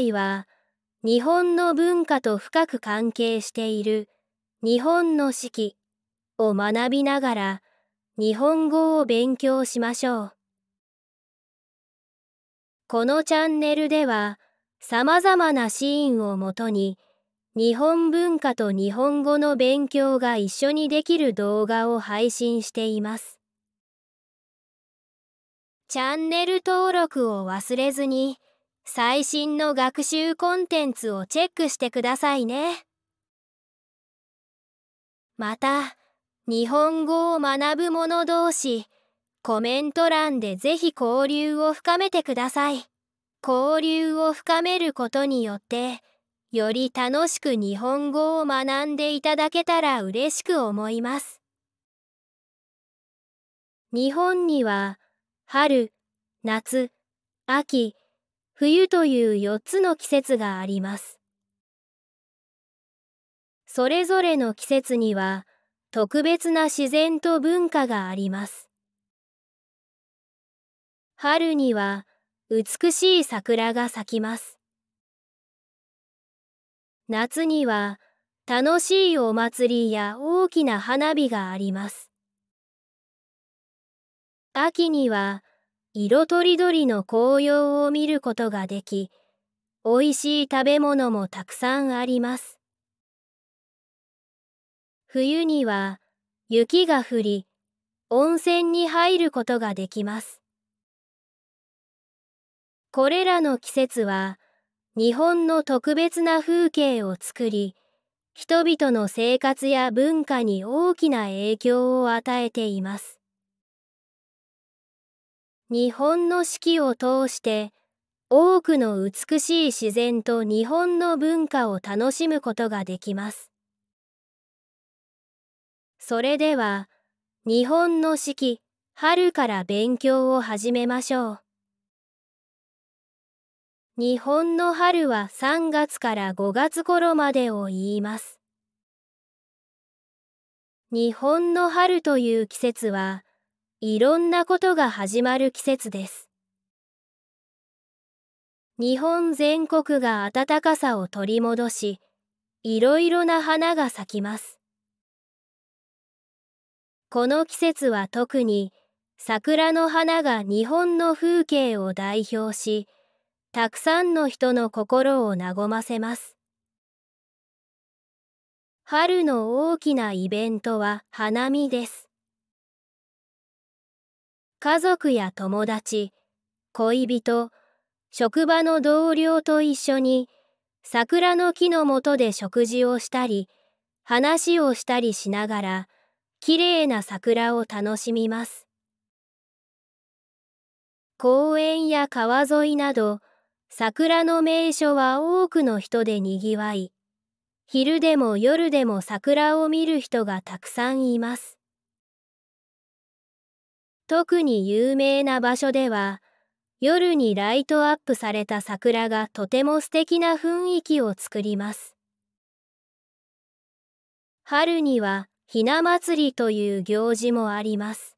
会は日本の文化と深く関係している日本の四季を学びながら日本語を勉強しましょう。このチャンネルでは様々なシーンをもとに日本文化と日本語の勉強が一緒にできる動画を配信しています。チャンネル登録を忘れずに。最新の学習コンテンツをチェックしてくださいね。また、日本語を学ぶ者同士、コメント欄でぜひ交流を深めてください。交流を深めることによって、より楽しく日本語を学んでいただけたら嬉しく思います。日本には春、夏、秋、冬という4つの季節があります。それぞれの季節には特別な自然と文化があります。春には美しい桜が咲きます。夏には楽しいお祭りや大きな花火があります。秋には色とりどりの紅葉を見ることができ、おいしい食べ物もたくさんあります。冬には雪が降り、温泉に入ることができます。これらの季節は、日本の特別な風景を作り、人々の生活や文化に大きな影響を与えています。日本の四季を通して多くの美しい自然と日本の文化を楽しむことができます。それでは日本の四季春から勉強を始めましょう。日本の春は3月から5月頃までを言います。日本の春という季節はいろんなことが始まる季節です。日本全国が暖かさを取り戻し、いろいろな花が咲きます。この季節は特に桜の花が日本の風景を代表し、たくさんの人の心を和ませます。春の大きなイベントは花見です。家族や友達、恋人、職場の同僚と一緒に桜の木の下で食事をしたり、話をしたりしながら、きれいな桜を楽しみます。公園や川沿いなど、桜の名所は多くの人でにぎわい、昼でも夜でも桜を見る人がたくさんいます。特に有名な場所では、夜にライトアップされた桜がとても素敵な雰囲気を作ります。春にはひな祭りという行事もあります。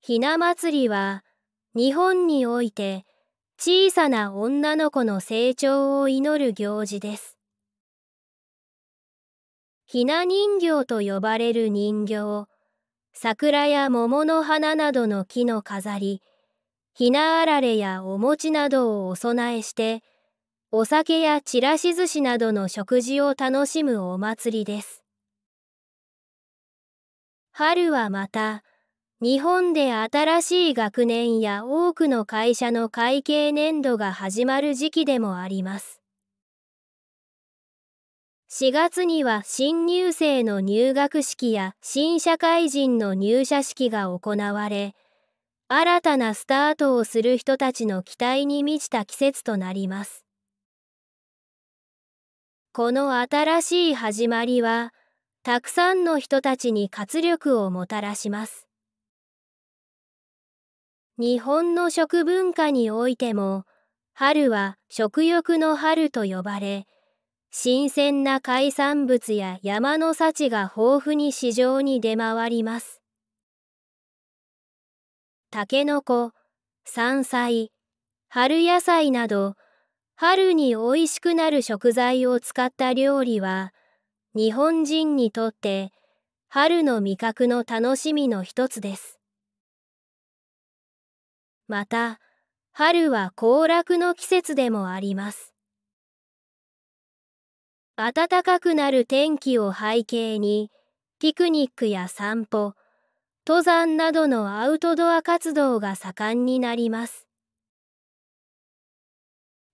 ひな祭りは日本において小さな女の子の成長を祈る行事です。ひな人形と呼ばれる人形、桜や桃の花などの木の飾り、ひなあられやお餅などをお供えして、お酒やちらし寿司などの食事を楽しむお祭りです。春はまた、日本で新しい学年や多くの会社の会計年度が始まる時期でもあります。4月には新入生の入学式や新社会人の入社式が行われ、新たなスタートをする人たちの期待に満ちた季節となります。この新しい始まりは、たくさんの人たちに活力をもたらします。日本の食文化においても、春は食欲の春と呼ばれ、新鮮な海産物や山の幸が豊富に市場に出回ります。たけのこ、山菜、春野菜など、春に美味しくなる食材を使った料理は、日本人にとって春の味覚の楽しみの一つです。また、春は行楽の季節でもあります。暖かくなる天気を背景に、ピクニックや散歩、登山などのアウトドア活動が盛んになります。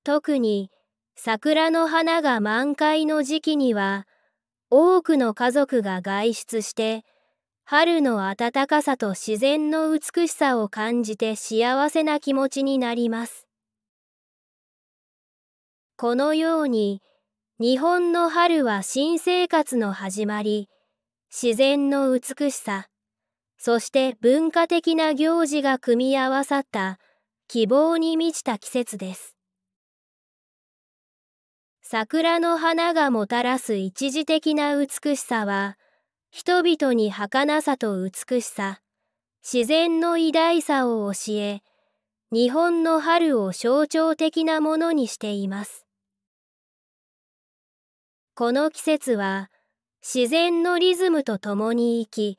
特に桜の花が満開の時期には、多くの家族が外出して、春の暖かさと自然の美しさを感じて幸せな気持ちになります。このように、日本の春は新生活の始まり、自然の美しさ、そして文化的な行事が組み合わさった希望に満ちた季節です。桜の花がもたらす一時的な美しさは、人々に儚さと美しさ、自然の偉大さを教え、日本の春を象徴的なものにしています。この季節は自然のリズムとともに生き、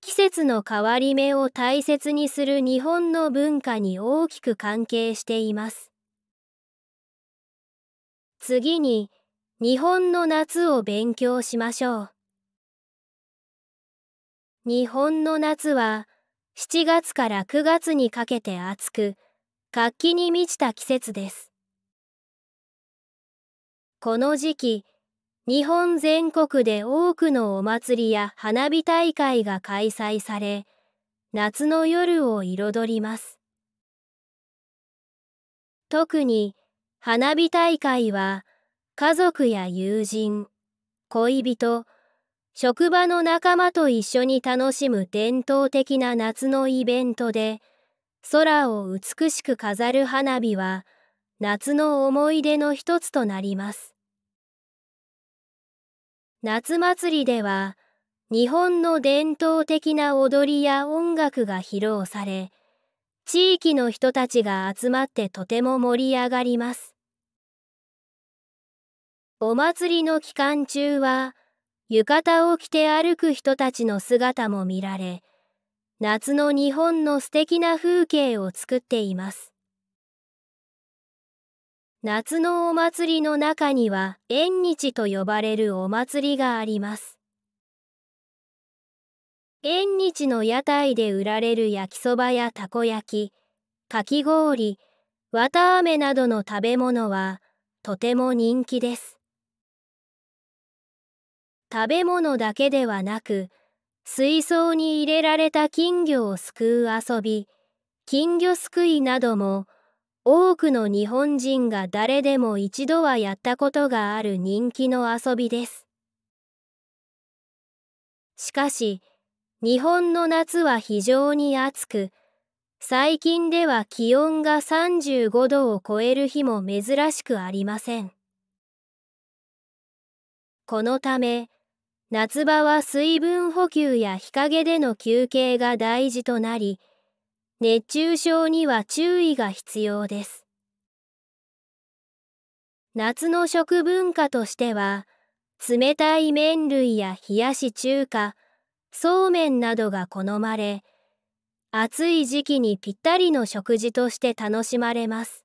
季節の変わり目を大切にする日本の文化に大きく関係しています。次に、日本の夏を勉強しましょう。日本の夏は7月から9月にかけて暑く、活気に満ちた季節です。この時期、日本全国で多くのお祭りや花火大会が開催され、夏の夜を彩ります。特に花火大会は家族や友人、恋人、職場の仲間と一緒に楽しむ伝統的な夏のイベントで、空を美しく飾る花火は夏の思い出の一つとなります。夏祭りでは日本の伝統的な踊りや音楽が披露され地域の人たちが集まってとても盛り上がりますお祭りの期間中は浴衣を着て歩く人たちの姿も見られ夏の日本の素敵な風景を作っています夏のお祭りの中には縁日と呼ばれるお祭りがあります。縁日の屋台で売られる焼きそばやたこ焼き、かき氷、綿あめなどの食べ物はとても人気です。食べ物だけではなく、水槽に入れられた金魚をすくう遊び、金魚すくいなども多くの日本人が誰でも一度はやったことがある人気の遊びです。しかし、日本の夏は非常に暑く、最近では気温が35度を超える日も珍しくありません。このため、夏場は水分補給や日陰での休憩が大事となり、熱中症には注意が必要です。夏の食文化としては、冷たい麺類や冷やし中華、そうめんなどが好まれ、暑い時期にぴったりの食事として楽しまれます。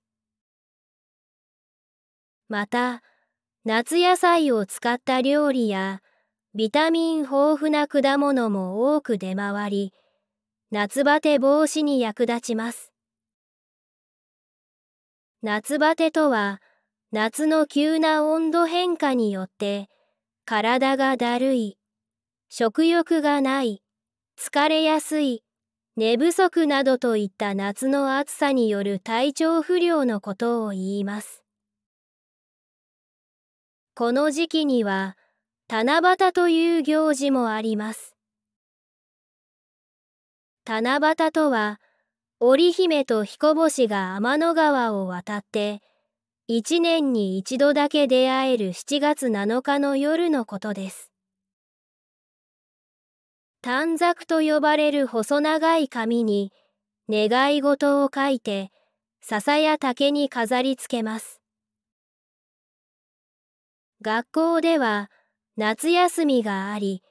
また、夏野菜を使った料理や、ビタミン豊富な果物も多く出回り、夏バテ防止に役立ちます。夏バテとは、夏の急な温度変化によって、体がだるい、食欲がない、疲れやすい、寝不足などといった夏の暑さによる体調不良のことを言います。この時期には、七夕という行事もあります。七夕とは織姫と彦星が天の川を渡って一年に一度だけ出会える7月7日の夜のことです。短冊と呼ばれる細長い紙に願い事を書いて笹や竹に飾りつけます。学校では夏休みがあり、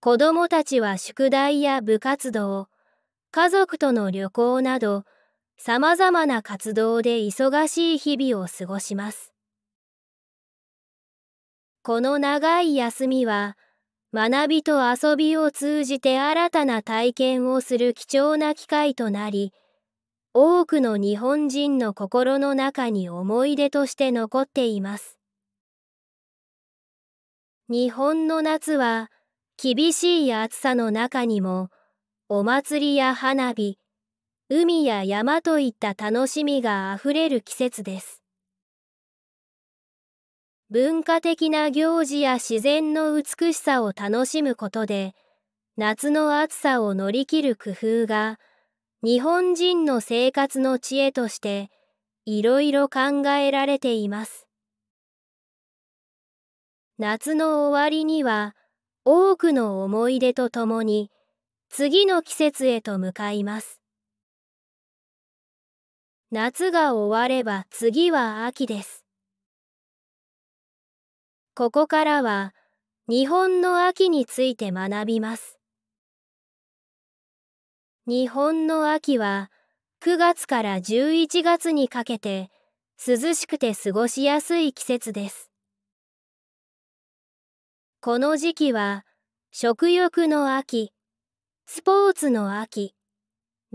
子どもたちは宿題や部活動、家族との旅行など、様々な活動で忙しい日々を過ごします。この長い休みは、学びと遊びを通じて新たな体験をする貴重な機会となり、多くの日本人の心の中に思い出として残っています。日本の夏は厳しい暑さの中にもお祭りや花火、海や山といった楽しみがあふれる季節です。文化的な行事や自然の美しさを楽しむことで、夏の暑さを乗り切る工夫が、日本人の生活の知恵として、いろいろ考えられています。夏の終わりには、多くの思い出とともに、次の季節へと向かいます。夏が終われば次は秋です。ここからは日本の秋について学びます。日本の秋は9月から11月にかけて涼しくて過ごしやすい季節です。この時期は食欲の秋、スポーツの秋、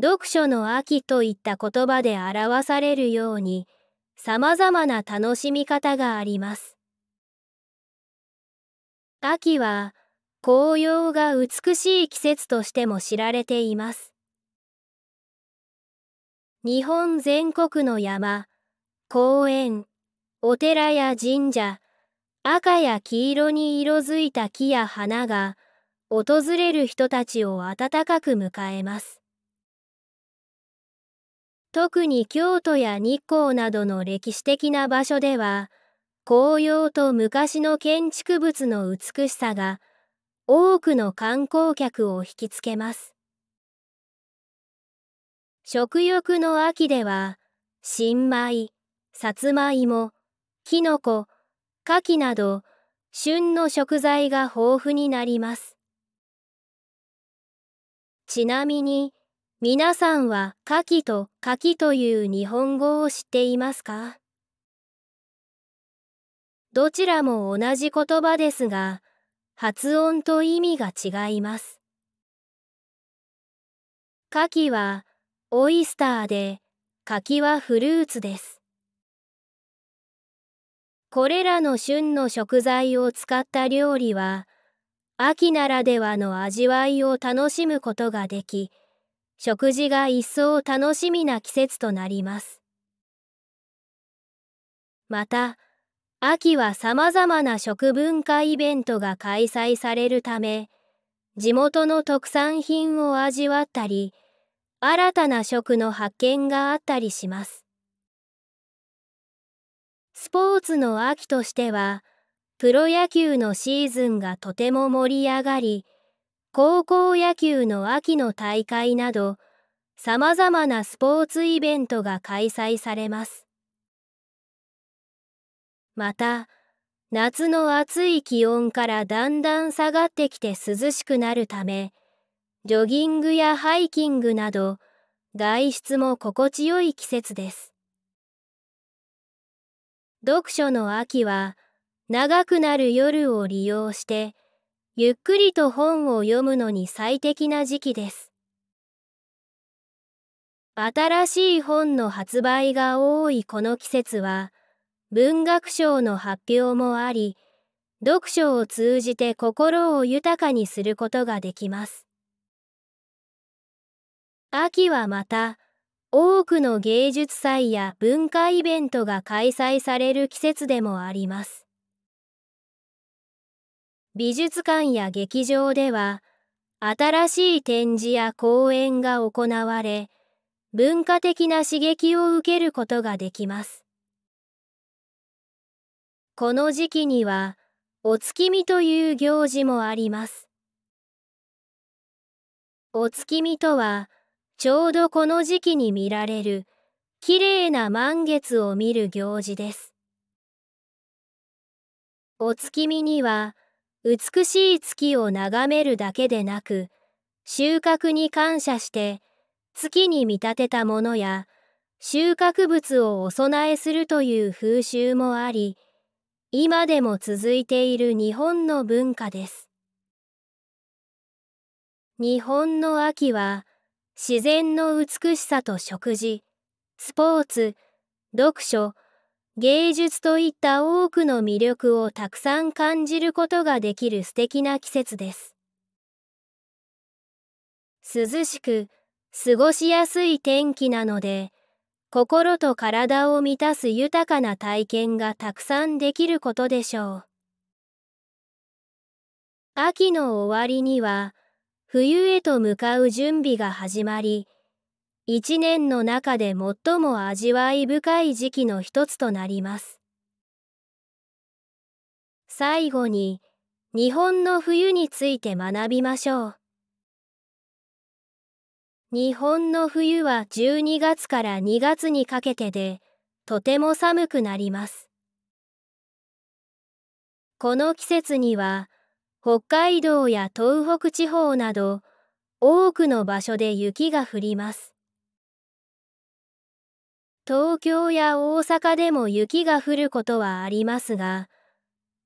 読書の秋といった言葉で表されるように、様々な楽しみ方があります。秋は紅葉が美しい季節としても知られています。日本全国の山、公園、お寺や神社、赤や黄色に色づいた木や花が訪れる人たちを温かく迎えます。特に京都や日光などの歴史的な場所では、紅葉と昔の建築物の美しさが多くの観光客を引きつけます。食欲の秋では、新米、さつまいも、きのこ、牡蠣など、旬の食材が豊富になります。ちなみに、皆さんは牡蠣と牡蠣という日本語を知っていますかどちらも同じ言葉ですが、発音と意味が違います。牡蠣はオイスターで、柿はフルーツです。これらの旬の食材を使った料理は、秋ならではの味わいを楽しむことができ、食事が一層楽しみな季節となります。また、秋は様々な食文化イベントが開催されるため、地元の特産品を味わったり、新たな食の発見があったりします。スポーツの秋としては、プロ野球のシーズンがとても盛り上がり、高校野球の秋の大会など、さまざまなスポーツイベントが開催されます。また、夏の暑い気温からだんだん下がってきて涼しくなるため、ジョギングやハイキングなど、外出も心地よい季節です。読書の秋は、長くなる夜を利用してゆっくりと本を読むのに最適な時期です新しい本の発売が多いこの季節は文学賞の発表もあり読書を通じて心を豊かにすることができます秋はまた多くの芸術祭や文化イベントが開催される季節でもあります美術館や劇場では新しい展示や講演が行われ文化的な刺激を受けることができますこの時期にはお月見という行事もありますお月見とはちょうどこの時期に見られるきれいな満月を見る行事ですお月見には美しい月を眺めるだけでなく、収穫に感謝して月に見立てたものや収穫物をお供えするという風習もあり、今でも続いている日本の文化です。日本の秋は自然の美しさと食事、スポーツ、読書、芸術といった多くの魅力をたくさん感じることができる素敵な季節です。涼しく、過ごしやすい天気なので、心と体を満たす豊かな体験がたくさんできることでしょう。秋の終わりには、冬へと向かう準備が始まり、一年の中で最も味わい深い時期の一つとなります。最後に、日本の冬について学びましょう。日本の冬は12月から2月にかけてで、とても寒くなります。この季節には、北海道や東北地方など、多くの場所で雪が降ります。東京や大阪でも雪が降ることはありますが、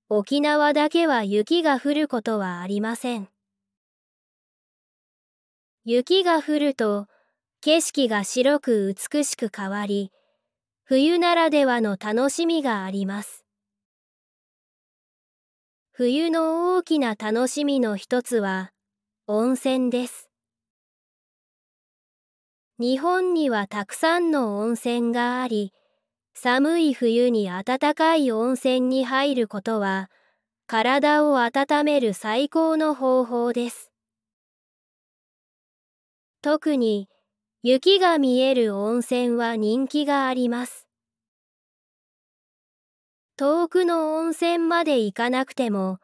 沖縄だけは雪が降ることはありません。雪が降ると景色が白く美しく変わり、冬ならではの楽しみがあります。冬の大きな楽しみの一つは温泉です。日本にはたくさんの温泉があり寒い冬に暖かい温泉に入ることは体を温める最高の方法です特に雪が見える温泉は人気があります遠くの温泉まで行かなくても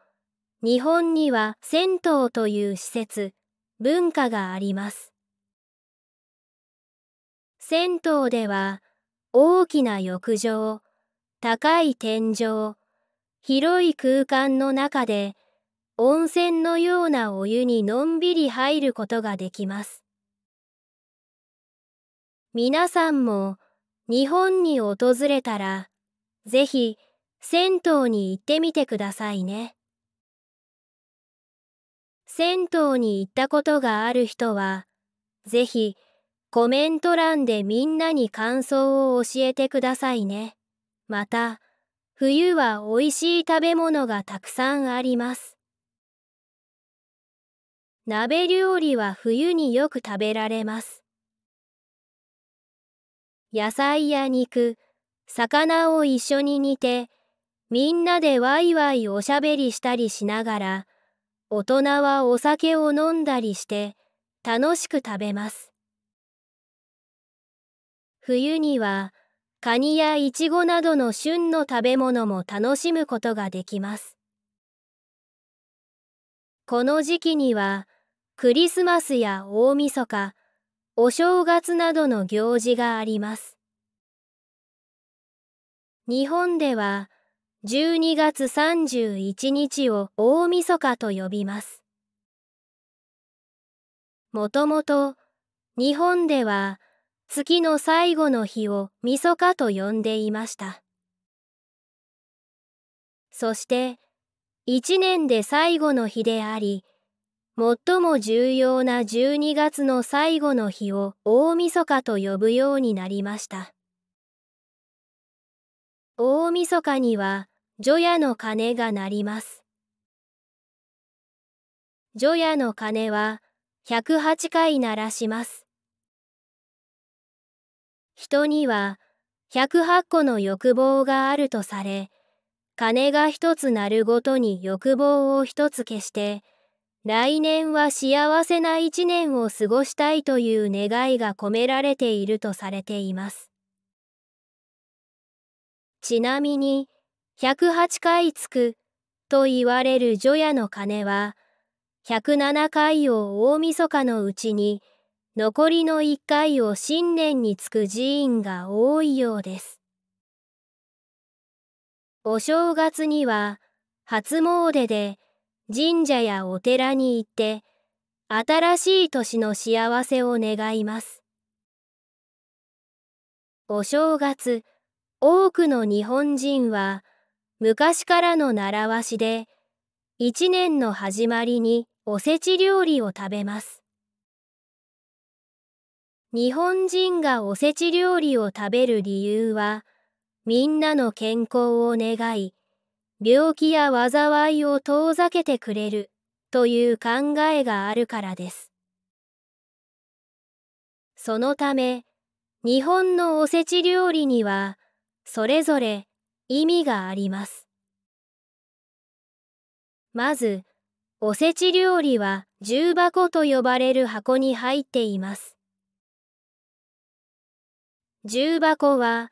日本には銭湯という施設文化があります銭湯では大きな浴場、高い天井、広い空間の中で温泉のようなお湯にのんびり入ることができます。皆さんも日本に訪れたら、ぜひ銭湯に行ってみてくださいね。銭湯に行ったことがある人は、ぜひコメント欄でみんなに感想を教えてくださいね。また、冬は美味しい食べ物がたくさんあります。鍋料理は冬によく食べられます。野菜や肉、魚を一緒に煮て、みんなでワイワイおしゃべりしたりしながら、大人はお酒を飲んだりして、楽しく食べます。冬にはカニやイチゴなどの旬の食べ物も楽しむことができます。この時期にはクリスマスや大晦日、お正月などの行事があります。日本では12月31日を大晦日と呼びます。もともと日本では月の最後の日をみそかと呼んでいましたそして一年で最後の日であり最も重要な十二月の最後の日を大晦日と呼ぶようになりました大晦日には除夜の鐘が鳴ります除夜の鐘は108回鳴らします人には108個の欲望があるとされ鐘が一つ鳴るごとに欲望を一つ消して来年は幸せな一年を過ごしたいという願いが込められているとされていますちなみに108回つくと言われる除夜の鐘は107回を大晦日のうちに「残りの1回を新年につく寺院が多いようです。お正月には初詣で神社やお寺に行って新しい年の幸せを願います。お正月、多くの日本人は昔からの習わしで一年の始まりにおせち料理を食べます。日本人がおせち料理を食べる理由は、みんなの健康を願い、病気や災いを遠ざけてくれるという考えがあるからです。そのため、日本のおせち料理には、それぞれ意味があります。まず、おせち料理は重箱と呼ばれる箱に入っています。重箱は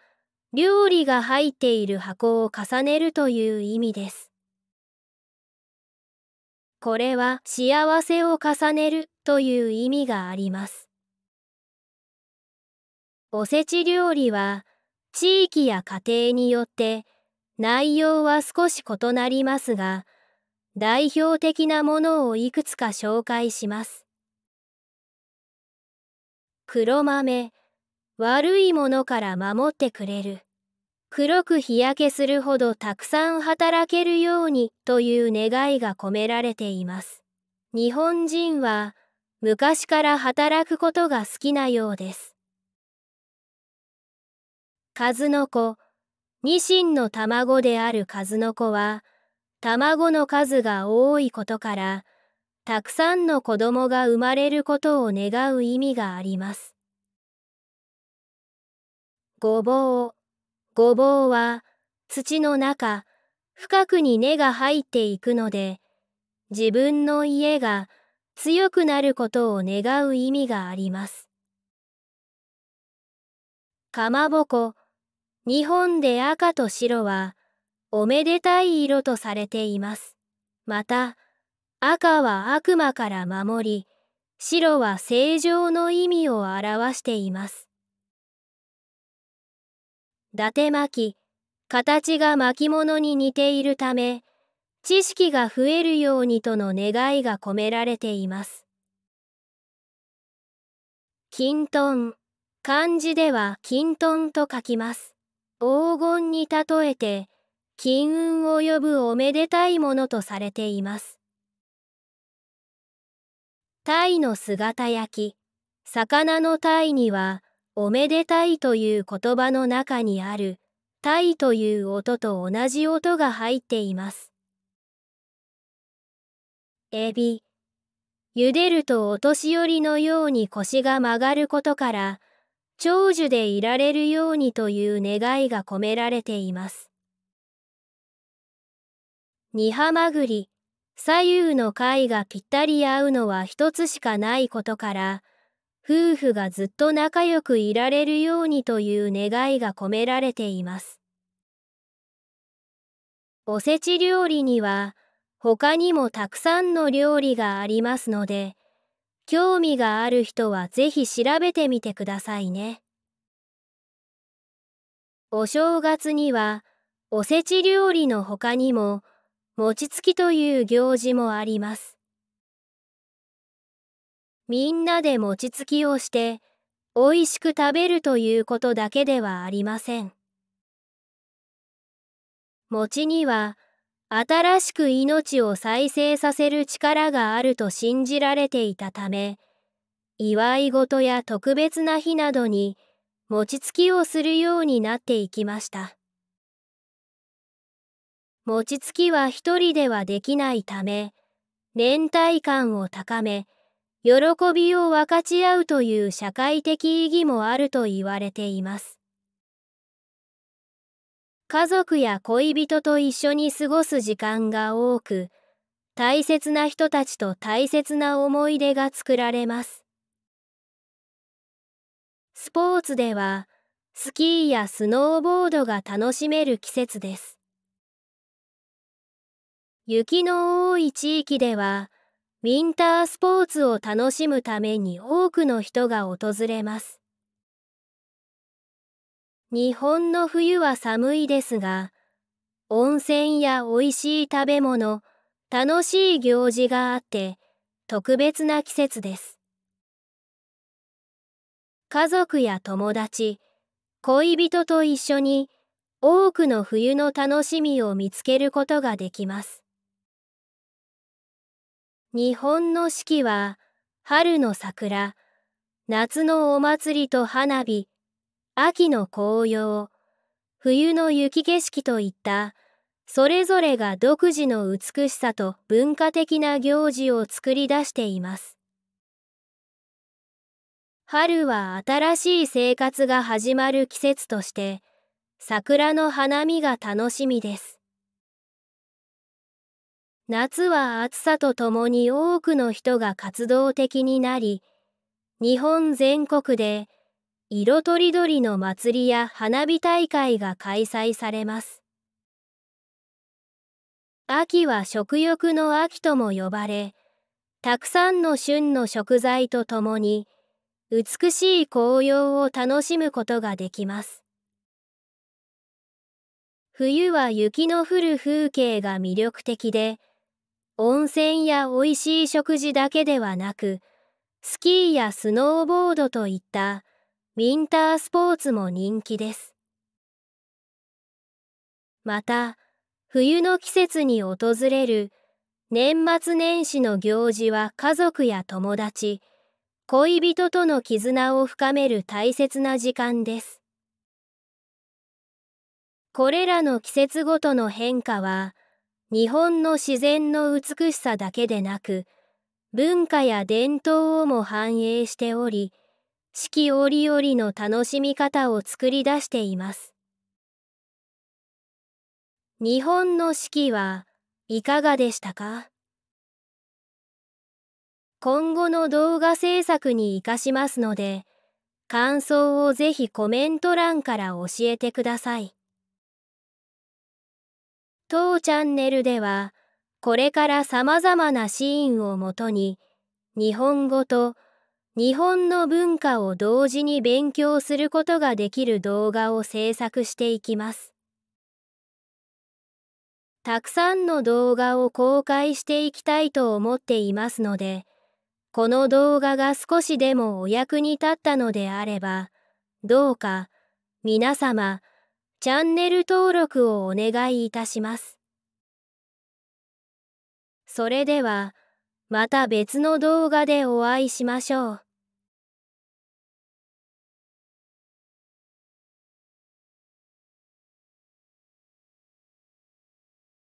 料理が入っている箱を重ねるという意味です。これは幸せを重ねるという意味があります。おせち料理は地域や家庭によって内容は少し異なりますが、代表的なものをいくつか紹介します。黒豆、悪いものから守ってくれる。黒く日焼けするほどたくさん働けるようにという願いが込められています。日本人は昔から働くことが好きなようです。数の子、ニシンの卵である数の子は、卵の数が多いことから、たくさんの子供が生まれることを願う意味があります。ごぼう。ごぼうは土の中、深くに根が入っていくので、自分の家が強くなることを願う意味があります。かまぼこ、日本で赤と白は、おめでたい色とされています。また、赤は悪魔から守り、白は正常の意味を表しています。伊達巻形が巻物に似ているため知識が増えるようにとの願いが込められています金豚漢字では金豚と書きます黄金に例えて金運を呼ぶおめでたいものとされていますタイの姿焼き魚のタイにはおめでたいという言葉の中にある、たいという音と同じ音が入っています。エビ、茹でるとお年寄りのように腰が曲がることから、長寿でいられるようにという願いが込められています。ニハマグリ、左右の貝がぴったり合うのは一つしかないことから、夫婦がずっと仲良くいられるようにという願いが込められています。おせち料理には他にもたくさんの料理がありますので、興味がある人はぜひ調べてみてくださいね。お正月にはおせち料理の他にも餅つきという行事もあります。みんなで餅つきをして美味しく食べるということだけではありません餅には新しく命を再生させる力があると信じられていたため祝い事や特別な日などに餅つきをするようになっていきました餅つきは一人ではできないため連帯感を高め喜びを分かち合うという社会的意義もあると言われています。家族や恋人と一緒に過ごす時間が多く、大切な人たちと大切な思い出が作られます。スポーツでは、スキーやスノーボードが楽しめる季節です。雪の多い地域では、ウィンタースポーツを楽しむために多くの人が訪れます。日本の冬は寒いですが、温泉や美味しい食べ物、楽しい行事があって、特別な季節です。家族や友達、恋人と一緒に多くの冬の楽しみを見つけることができます。日本の四季は春の桜、夏のお祭りと花火、秋の紅葉、冬の雪景色といったそれぞれが独自の美しさと文化的な行事を作り出しています。春は新しい生活が始まる季節として桜の花見が楽しみです。夏は暑さとともに多くの人が活動的になり、日本全国で色とりどりの祭りや花火大会が開催されます。秋は食欲の秋とも呼ばれ、たくさんの旬の食材とともに、美しい紅葉を楽しむことができます。冬は雪の降る風景が魅力的で、温泉や美味しい食事だけではなく、スキーやスノーボードといったウィンタースポーツも人気です。また、冬の季節に訪れる年末年始の行事は家族や友達、恋人との絆を深める大切な時間です。これらの季節ごとの変化は、日本の自然の美しさだけでなく文化や伝統をも反映しており四季折々の楽しみ方を作り出しています日本の四季はいかがでしたか今後の動画制作に活かしますので感想をぜひコメント欄から教えてください。当チャンネルでは、これから様々なシーンをもとに、日本語と日本の文化を同時に勉強することができる動画を制作していきます。たくさんの動画を公開していきたいと思っていますので、この動画が少しでもお役に立ったのであれば、どうか皆様チャンネル登録をお願いいたします。それでは、また別の動画でお会いしましょう。